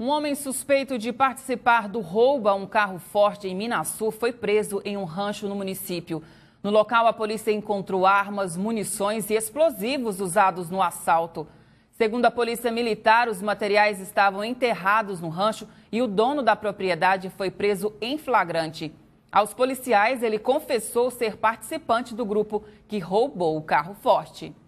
Um homem suspeito de participar do roubo a um carro forte em Minasul foi preso em um rancho no município. No local, a polícia encontrou armas, munições e explosivos usados no assalto. Segundo a polícia militar, os materiais estavam enterrados no rancho e o dono da propriedade foi preso em flagrante. Aos policiais, ele confessou ser participante do grupo que roubou o carro forte.